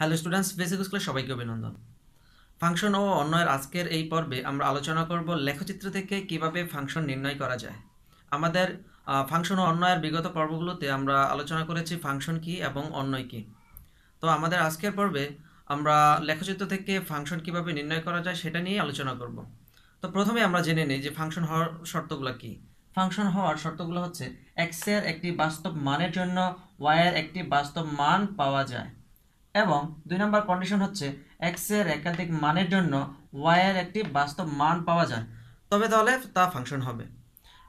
hello students basic স্কুলের সবাইকে অভিনন্দন ফাংশন ও অন্যয়ের আজকের এই পর্বে আমরা আলোচনা করব লেখচিত্র থেকে কিভাবে ফাংশন নির্ণয় করা যায় আমাদের ফাংশন ও অন্যয়ের বিগত পর্বগুলোতে আমরা আলোচনা করেছি ফাংশন কি এবং অন্যয় কি তো আমাদের আজকের পর্বে আমরা লেখচিত্র থেকে ফাংশন কিভাবে নির্ণয় করা যায় সেটা নিয়ে আলোচনা করব তো প্রথমে আমরা জেনে নিই যে ফাংশন হওয়ার শর্তগুলো কি ফাংশন হওয়ার শর্তগুলো হচ্ছে এক্সের একটি বাস্তব মানের জন্য ওয়াইয়ের একটি বাস্তব মান পাওয়া যায় এবং দুই নম্বর কন্ডিশন হচ্ছে এক্স এর একাধিক মানের জন্য ওয়াই এর একটি বাস্তব মান পাওয়া যায় তবে তাহলে তা ফাংশন হবে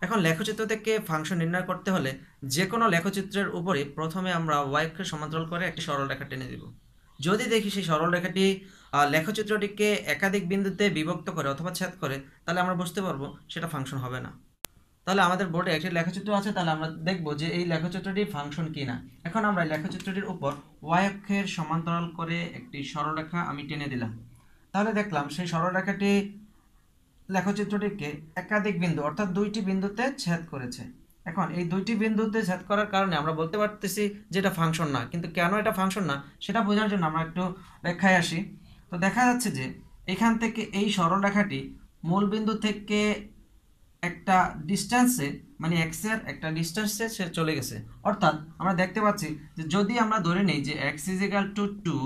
এখন লেখচিত্র থেকে ফাংশন নির্ণয় করতে হলে যে কোনো লেখচিত্রের উপরে প্রথমে আমরা ওয়াইকে সমান্তরাল করে একটি সরলরেখা টেনে দিব যদি দেখি সেই সরলরেখাটি লেখচিত্রটিকে একাধিক বিন্দুতে বিভক্ত করে অথবা ছেদ করে তাহলে আমরা বুঝতে পারবো সেটা ফাংশন হবে না তাহলে আমাদের বোর্ডে একটি লেখচিত্র আছে তাহলে আমরা দেখব যে এই লেখচিত্রটির ফাংশন কি না এখন আমরা লেখচিত্রটির উপর ওয়াই অক্ষের সমান্তরাল করে একটি সরলরেখা আমি টেনে দিলাম তাহলে দেখলাম সেই সরলরেখাটি লেখচিত্রটিকে একাধিক বিন্দু অর্থাৎ দুইটি বিন্দুতে ছেদ করেছে এখন এই দুইটি বিন্দুতে ছেদ করার কারণে আমরা বলতে পারতেছি যে এটা ফাংশন না কিন্তু কেন এটা ফাংশন না সেটা বোঝার জন্য আমরা একটু ব্যাখ্যায় আসি তো দেখা যাচ্ছে যে এখান থেকে এই সরলরেখাটি বিন্দু থেকে একটা ডিস্ট্যান্সে মানে এক্সের একটা ডিস্ট্যান্সে সে চলে গেছে অর্থাৎ আমরা দেখতে পাচ্ছি যে যদি আমরা ধরে নিই যে এক্স ইজিক্যাল টু টু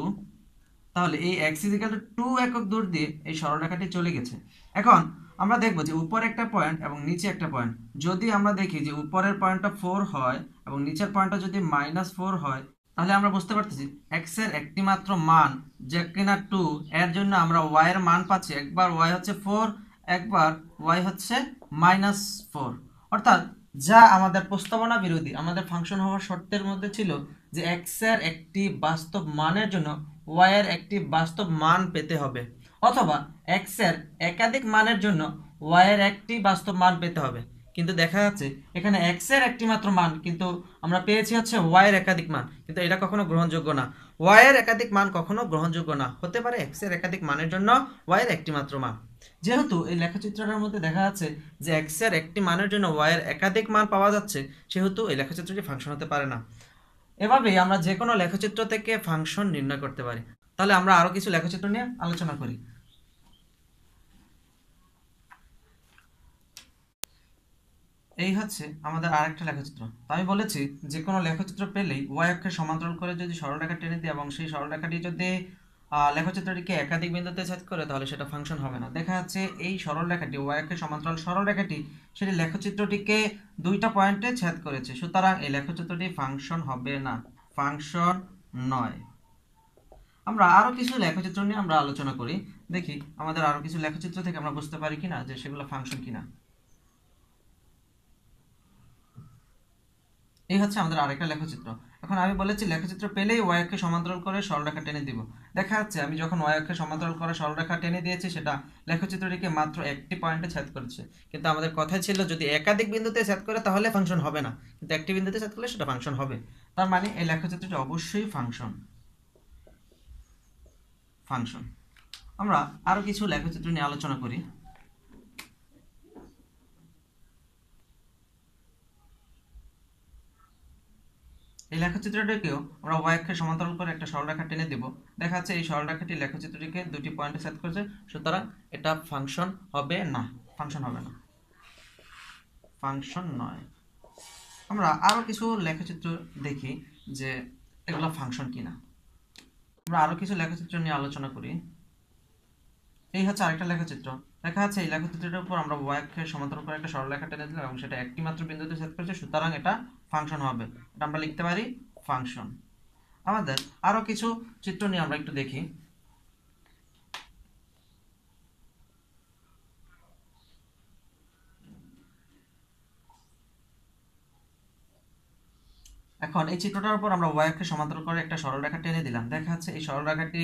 তাহলে এই এক্স ইজিক্যাল টু টু একক দূর দিয়ে এই সরলরেখাটি চলে গেছে এখন আমরা দেখব যে উপরে একটা পয়েন্ট এবং নিচে একটা পয়েন্ট যদি আমরা দেখি যে উপরের পয়েন্টটা ফোর হয় এবং নিচের পয়েন্টটা যদি মাইনাস ফোর হয় তাহলে আমরা বুঝতে পারতেছি এক্সের একটি মাত্র মান যে কিনা টু এর জন্য আমরা ওয়াইয়ের মান পাচ্ছি একবার ওয়াই হচ্ছে ফোর একবার ওয়াই হচ্ছে মাইনাস ফোর অর্থাৎ যা আমাদের প্রস্তাবনা বিরোধী আমাদের ফাংশন হওয়ার শর্তের মধ্যে ছিল যে এক্সের একটি বাস্তব মানের জন্য ওয়াইয়ের একটি বাস্তব মান পেতে হবে অথবা এক্সের একাধিক মানের জন্য ওয়াইয়ের একটি বাস্তব মান পেতে হবে কিন্তু দেখা যাচ্ছে এখানে এক্সের একটি মাত্র মান কিন্তু আমরা পেয়েছি হচ্ছে ওয়াইয়ের একাধিক মান কিন্তু এটা কখনো গ্রহণযোগ্য না ওয়াইয়ের একাধিক মান কখনো গ্রহণযোগ্য না হতে পারে এক্সের একাধিক মানের জন্য ওয়াইয়ের একটি মাত্র মান যেহেতু এই লেখাচিত্রটার মধ্যে দেখা যাচ্ছে যে এর একটি মানের জন্য ওয়াইয়ের একাধিক মান পাওয়া যাচ্ছে সেহেতু এই লেখাচিত্রটি ফাংশন হতে পারে না এভাবেই আমরা যে কোনো লেখচিত্র থেকে ফাংশন নির্ণয় করতে পারি তাহলে আমরা আরও কিছু লেখচিত্র নিয়ে আলোচনা করি এই হচ্ছে আমাদের আরেকটা লেখচিত্র তো আমি বলেছি যে কোনো লেখচিত্র পেলেই ওয়াই অক্ষের সমান্তরাল করে যদি সরলরেখা টেনে দিই এবং সেই সরলরেখাটি যদি লেখচিত্রটিকে একাধিক বিন্দুতে ছেদ করে তাহলে সেটা ফাংশন হবে না দেখা যাচ্ছে এই সরল সরলরেখাটি ওয়াইকে সমান্তরাল সরল রেখাটি সেটি লেখচিত্রটিকে দুইটা পয়েন্টে ছেদ করেছে সুতরাং এই লেখচিত্রটি ফাংশন হবে না ফাংশন নয় আমরা আরও কিছু লেখচিত্র নিয়ে আমরা আলোচনা করি দেখি আমাদের আরও কিছু লেখচিত্র থেকে আমরা বুঝতে পারি কিনা যে সেগুলো ফাংশন কিনা এই হচ্ছে আমাদের আরেকটা লেখচিত্র এখন আমি বলেছি লেখচিত্র পেলেই ওয়াইকে সমান্তরাল করে সরলরেখা টেনে দিব দেখা যাচ্ছে আমি যখন ওয়াইকে সমান্তরাল করে সরলরেখা টেনে দিয়েছি সেটা লেখচিত্রটিকে মাত্র একটি পয়েন্টে ছেদ করেছে কিন্তু আমাদের কথা ছিল যদি একাধিক বিন্দুতে ছেদ করে তাহলে ফাংশন হবে না কিন্তু একটি বিন্দুতে ছেদ করলে সেটা ফাংশন হবে তার মানে এই লেখচিত্রটি অবশ্যই ফাংশন ফাংশন আমরা আরও কিছু লেখচিত্র নিয়ে আলোচনা করি এই লেখচিত্রটিকেও আমরা অক্ষের সমান্তরাল করে একটা সরলরেখা টেনে দেব দেখা যাচ্ছে এই সরলরেখাটি লেখাচিত্রটিকে দুটি পয়েন্টে সেট করেছে সুতরাং এটা ফাংশন হবে না ফাংশন হবে না ফাংশন নয় আমরা আরও কিছু লেখাচিত্র দেখি যে এগুলো ফাংশন কিনা আমরা আরও কিছু লেখাচিত্র নিয়ে আলোচনা করি এই হচ্ছে আরেকটা লেখাচিত্র লেখা আছে এই লেখাচিত্রটার উপর আমরা ওয়াইকে সমান্তরাল করে একটা সরল সরলরেখা টেনে দিলাম এবং সেটা একটি মাত্র বিন্দুতে ছেদ করেছে সুতরাং এটা ফাংশন হবে এটা আমরা লিখতে পারি ফাংশন আমাদের আরও কিছু চিত্র নিয়ে আমরা একটু দেখি এখন এই চিত্রটার উপর আমরা ওয়াইকে সমান্তরাল করে একটা সরল রেখা টেনে দিলাম দেখা যাচ্ছে এই সরল রেখাটি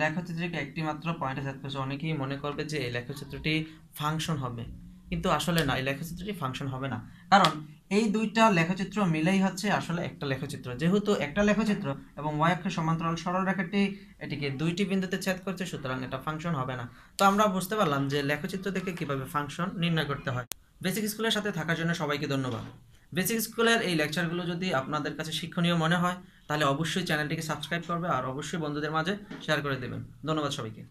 লেখচিত্রকে একটি মাত্র পয়েন্টে সেট করেছে অনেকেই মনে করবে যে এই লেখচিত্রটি ফাংশন হবে কিন্তু আসলে না এই লেখাচিত্রটি ফাংশন হবে না কারণ এই দুইটা লেখচিত্র মিলেই হচ্ছে আসলে একটা লেখচিত্র যেহেতু একটা লেখচিত্র এবং y অক্ষের সমান্তরাল সরল রেখাটি এটিকে দুইটি বিন্দুতে ছেদ করছে সুতরাং এটা ফাংশন হবে না তো আমরা বুঝতে পারলাম যে লেখচিত্র থেকে কিভাবে ফাংশন নির্ণয় করতে হয় বেসিক স্কুলের সাথে থাকার জন্য সবাইকে ধন্যবাদ বেসিক স্কুলের এই লেকচারগুলো যদি আপনাদের কাছে শিক্ষণীয় মনে হয় তাহলে অবশ্যই চ্যানেলটিকে সাবস্ক্রাইব করবে আর অবশ্যই বন্ধুদের মাঝে শেয়ার করে দেবেন ধন্যবাদ সবাইকে